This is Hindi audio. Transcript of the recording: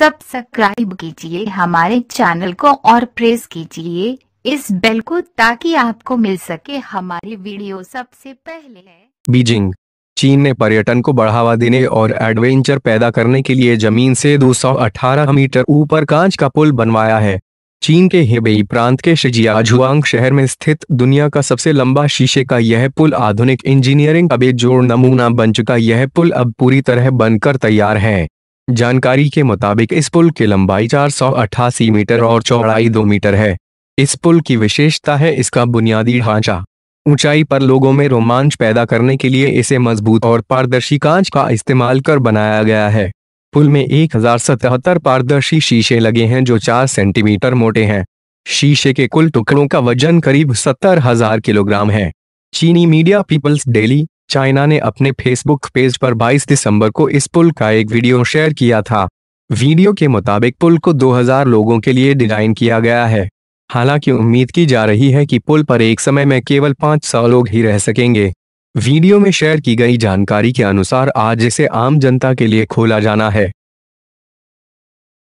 सब्सक्राइब कीजिए हमारे चैनल को और प्रेस कीजिए इस बेल को ताकि आपको मिल सके हमारी वीडियो सबसे पहले बीजिंग चीन ने पर्यटन को बढ़ावा देने और एडवेंचर पैदा करने के लिए जमीन से 218 मीटर ऊपर कांच का पुल बनवाया है चीन के हेबेई प्रांत के शिजियाजुआंग शहर में स्थित दुनिया का सबसे लंबा शीशे का यह पुल आधुनिक इंजीनियरिंग का बेजोड़ नमूना बन चुका यह पुल अब पूरी तरह बनकर तैयार है जानकारी के मुताबिक इस पुल की लंबाई चार मीटर और चौड़ाई 2 मीटर है इस पुल की विशेषता है इसका बुनियादी ढांचा ऊंचाई पर लोगों में रोमांच पैदा करने के लिए इसे मजबूत और पारदर्शी कांच का इस्तेमाल कर बनाया गया है पुल में एक पारदर्शी शीशे लगे हैं जो 4 सेंटीमीटर मोटे हैं शीशे के कुल टुकड़ों का वजन करीब सत्तर हजार किलोग्राम है चीनी मीडिया पीपल्स डेली चाइना ने अपने फेसबुक पेज पर 22 दिसंबर को इस पुल का एक वीडियो शेयर किया था वीडियो के मुताबिक पुल को 2000 लोगों के लिए डिजाइन किया गया है हालांकि उम्मीद की जा रही है कि पुल पर एक समय में केवल 500 लोग ही रह सकेंगे वीडियो में शेयर की गई जानकारी के अनुसार आज इसे आम जनता के लिए खोला जाना है